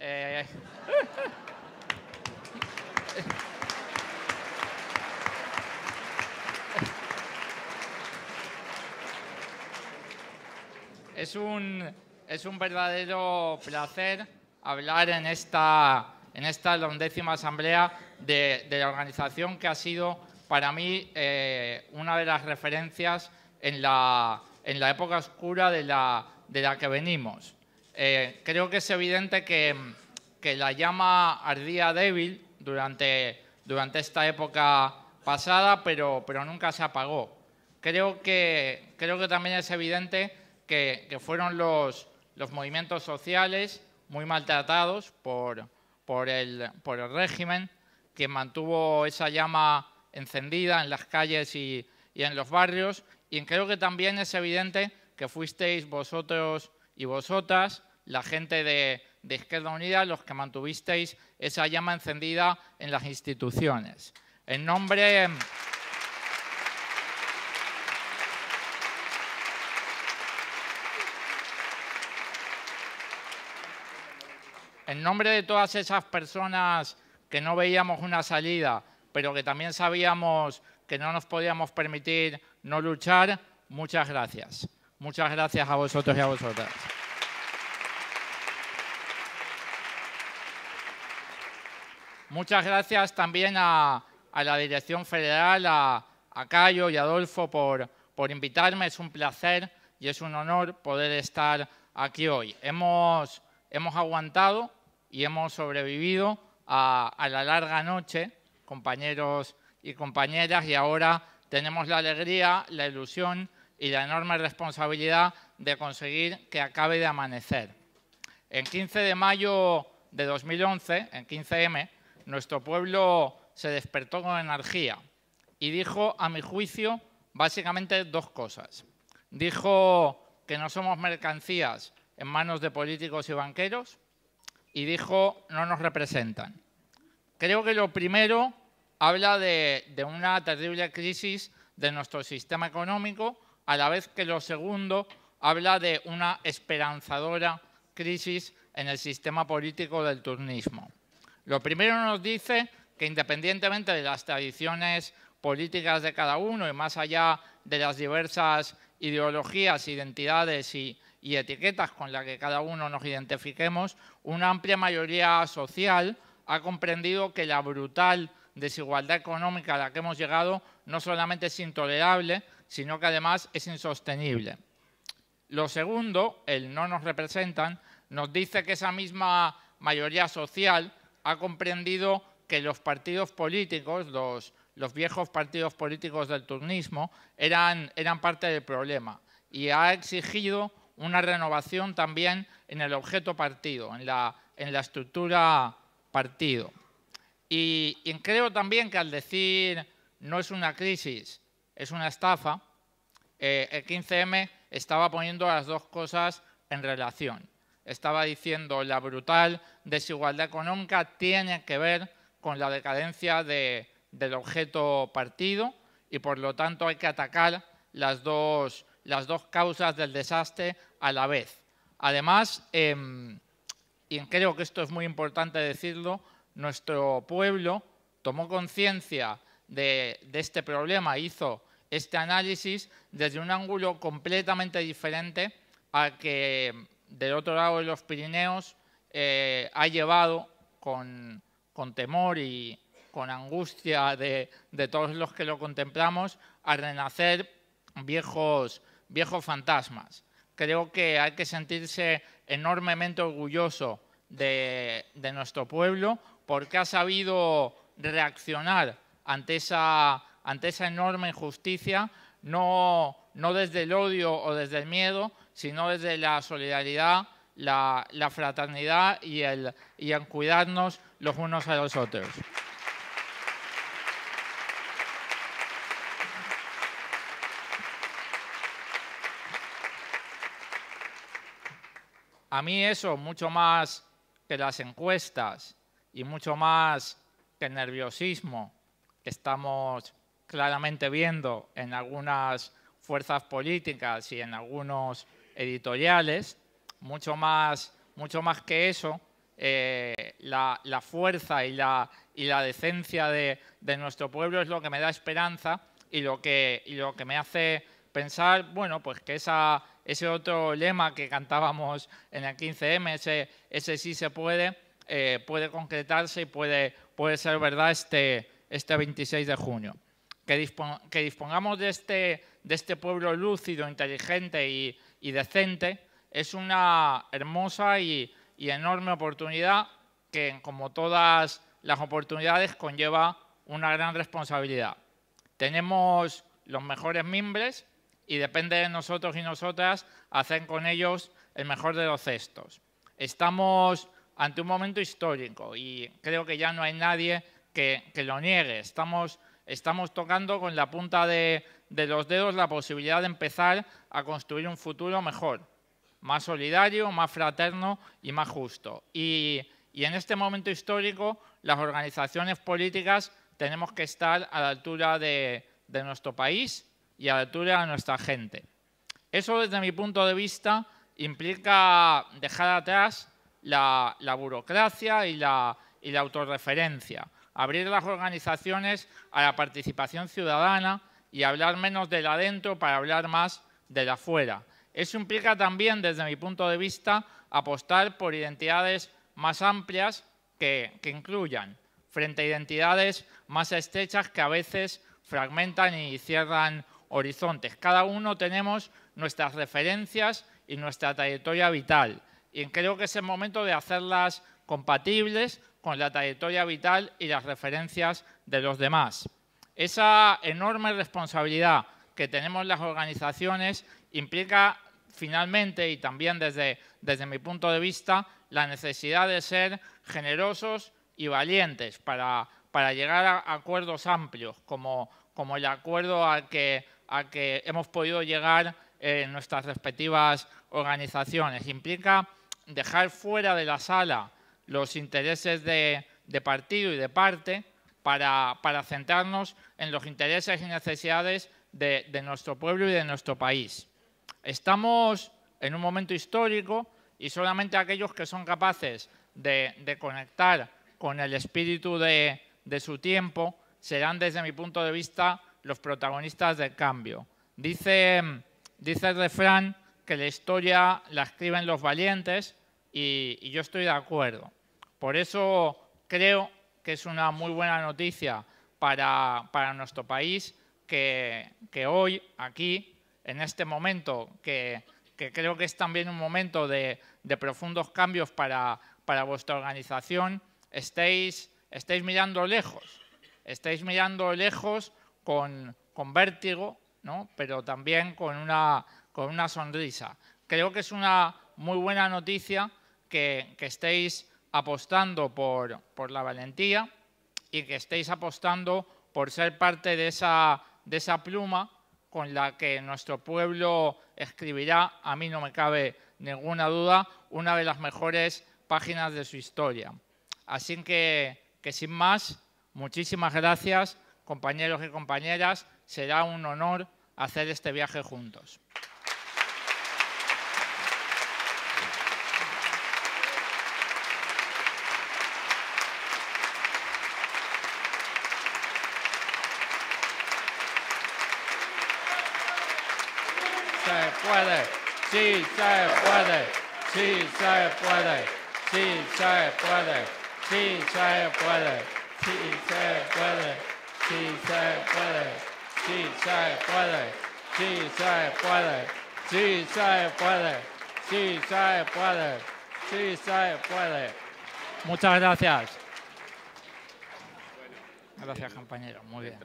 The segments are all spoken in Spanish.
Eh, eh, es, un, verdadero placer hablar en esta, en esta undécima asamblea de, la organización que ha sido para mí eh, una de las referencias en la, en la época oscura de la que venimos. Eh, creo que es evidente que, la llama ardía débil durante, esta época pasada, pero, nunca se apagó. Creo que, también es evidente que, fueron los, movimientos sociales muy maltratados por, el, régimen, que mantuvo esa llama encendida en las calles y en los barrios. Y creo que también es evidente que fuisteis vosotros y vosotras la gente de, Izquierda Unida los que mantuvisteis esa llama encendida en las instituciones. En nombre... En nombre de todas esas personas que no veíamos una salida, pero que también sabíamos que no nos podíamos permitir no luchar, muchas gracias. Muchas gracias a vosotros y a vosotras. Muchas gracias también a, la Dirección Federal, a, Cayo y Adolfo por, invitarme. Es un placer y es un honor poder estar aquí hoy. Hemos, aguantado y hemos sobrevivido a, a, la larga noche, compañeros y compañeras, y ahora tenemos la alegría, la ilusión y la enorme responsabilidad de conseguir que acabe de amanecer. En 15 de mayo de 2011, en 15M, nuestro pueblo se despertó con energía y dijo, a mi juicio, básicamente dos cosas. Dijo que no somos mercancías en manos de políticos y banqueros y dijo, no nos representan. Creo que lo primero habla de, una terrible crisis de nuestro sistema económico, a la vez que lo segundo habla de una esperanzadora crisis en el sistema político del turismo. Lo primero nos dice que independientemente de las tradiciones políticas de cada uno y más allá de las diversas ideologías, identidades y, etiquetas con las que cada uno nos identifiquemos, una amplia mayoría social ha comprendido que la brutal desigualdad económica a la que hemos llegado no solamente es intolerable, sino que además es insostenible. Lo segundo, el no nos representan, nos dice que esa misma mayoría social ha comprendido que los partidos políticos, los, viejos partidos políticos del turnismo, eran, parte del problema y ha exigido una renovación también en el objeto partido, en la, estructura partido. Y, creo también que al decir no es una crisis, es una estafa, eh, el 15M estaba poniendo las dos cosas en relación. Estaba diciendo la brutal desigualdad económica tiene que ver con la decadencia del objeto partido y por lo tanto hay que atacar las dos, causas del desastre a la vez. Además, em, y creo que esto es muy importante decirlo, nuestro pueblo tomó conciencia de, de, este problema, hizo este análisis desde un ángulo completamente diferente a que del otro lado de los Pirineos eh, ha llevado con, temor y con angustia de, todos los que lo contemplamos a renacer viejos, fantasmas. Creo que hay que sentirse enormemente orgulloso de, de nuestro pueblo porque ha sabido reaccionar ante esa, enorme injusticia, no, no desde el odio o desde el miedo, sino desde la solidaridad la, fraternidad y, y en cuidarnos los unos a los otros. A mí eso, mucho más que las encuestas y mucho más que el nerviosismo que estamos claramente viendo en algunas fuerzas políticas y en algunos editoriales, mucho más, mucho más que eso, eh, la, fuerza y la, y la decencia de, nuestro pueblo es lo que me da esperanza y lo que, y lo que me hace pensar, bueno, pues que esa, ese otro lema que cantábamos en el 15M, ese, sí se puede, eh, puede concretarse y puede, ser verdad este, este 26 de junio. Que, que dispongamos de este, de este pueblo lúcido, inteligente y decente, es una hermosa y, enorme oportunidad que, como todas las oportunidades, conlleva una gran responsabilidad. Tenemos los mejores mimbres y depende de nosotros y nosotras hacer con ellos el mejor de los cestos. Estamos ante un momento histórico y creo que ya no hay nadie que, lo niegue. Estamos, tocando con la punta de los dedos la posibilidad de empezar a construir un futuro mejor más solidario, más fraterno y más justo. Y, en este momento histórico, las organizaciones políticas tenemos que estar a la altura de, nuestro país y a la altura de nuestra gente. Eso, desde mi punto de vista, implica dejar atrás la, burocracia y la, y la autorreferencia, abrir las organizaciones a la participación ciudadana y hablar menos del adentro para hablar más del afuera. Eso implica también, desde mi punto de vista, apostar por identidades más amplias que, incluyan, frente a identidades más estrechas que a veces fragmentan y cierran horizontes. Cada uno tenemos nuestras referencias y nuestra trayectoria vital. Y creo que es el momento de hacerlas compatibles con la trayectoria vital y las referencias de los demás. Esa enorme responsabilidad que tenemos las organizaciones implica finalmente, y también desde, mi punto de vista, la necesidad de ser generosos y valientes para, llegar a acuerdos amplios, como, el acuerdo al que, hemos podido llegar en nuestras respectivas organizaciones. Implica dejar fuera de la sala los intereses de, partido y de parte para, centrarnos en los intereses y necesidades de nuestro pueblo y de nuestro país. Estamos en un momento histórico y solamente aquellos que son capaces de, conectar con el espíritu de, su tiempo serán, desde mi punto de vista, los protagonistas del cambio. Dice, el refrán que la historia la escriben los valientes y, yo estoy de acuerdo. Por eso creo que es una muy buena noticia para, nuestro país que hoy aquí en este momento, que, creo que es también un momento de, profundos cambios para, vuestra organización, estáis mirando lejos, estáis mirando lejos con, vértigo, pero también con una, sonrisa. Creo que es una muy buena noticia que, estéis apostando por, la valentía y que estéis apostando por ser parte de esa pluma con la que nuestro pueblo escribirá, a mí no me cabe ninguna duda, una de las mejores páginas de su historia. Así que, que sin más, muchísimas gracias, compañeros y compañeras. Será un honor hacer este viaje juntos. se puede, sí se puede, sí se puede, sí se puede, sí se puede, sí se puede, sí se puede, sí se puede, sí se puede, sí se puede, sí se puede, sí se puede. Muchas gracias. Gracias, compañero. Muy bien.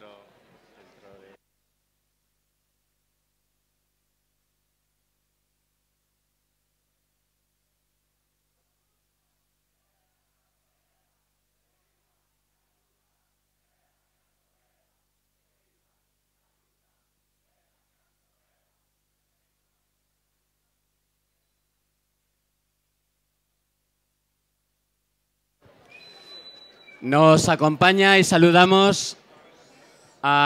Nos acompaña y saludamos a